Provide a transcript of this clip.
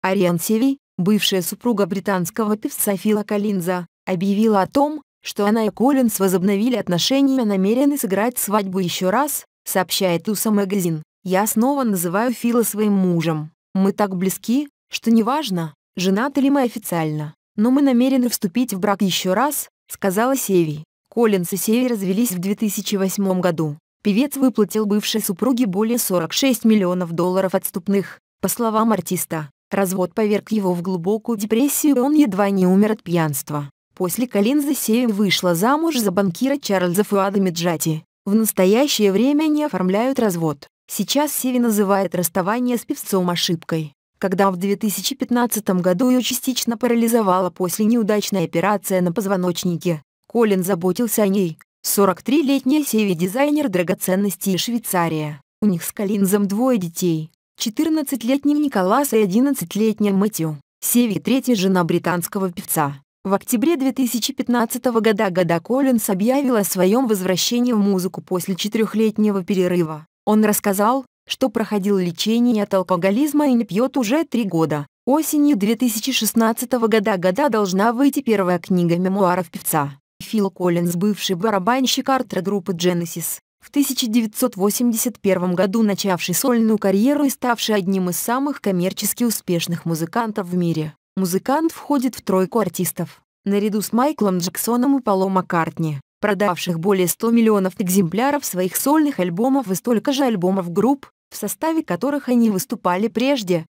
Ариан Севи, бывшая супруга британского певца Фила Коллинза, объявила о том, что она и Коллинз возобновили отношения и намерены сыграть свадьбу еще раз, сообщает УСА Магазин. «Я снова называю Фила своим мужем. Мы так близки, что неважно, женаты ли мы официально, но мы намерены вступить в брак еще раз», сказала Севи. Коллинз и Севи развелись в 2008 году. Певец выплатил бывшей супруге более 46 миллионов долларов отступных. По словам артиста, Развод поверг его в глубокую депрессию, и он едва не умер от пьянства. После Калин Засеев вышла замуж за банкира Чарльза Фуада Меджати. В настоящее время они оформляют развод. Сейчас Севи называет расставание с певцом ошибкой. Когда в 2015 году ее частично парализовала после неудачной операции на позвоночнике, Колин заботился о ней. 43-летняя Севи дизайнер драгоценностей Швейцария. У них с Калинзом двое детей. 14-летним Николас и 11-летним Мэтью. Севи – третья жена британского певца. В октябре 2015 года Года Коллинс объявил о своем возвращении в музыку после четырехлетнего перерыва. Он рассказал, что проходил лечение от алкоголизма и не пьет уже три года. Осенью 2016 года года должна выйти первая книга мемуаров певца. Фил Коллинс, бывший барабанщик артра-группы Genesis, в 1981 году начавший сольную карьеру и ставший одним из самых коммерчески успешных музыкантов в мире, музыкант входит в тройку артистов, наряду с Майклом Джексоном и Полом Маккартни, продавших более 100 миллионов экземпляров своих сольных альбомов и столько же альбомов групп, в составе которых они выступали прежде,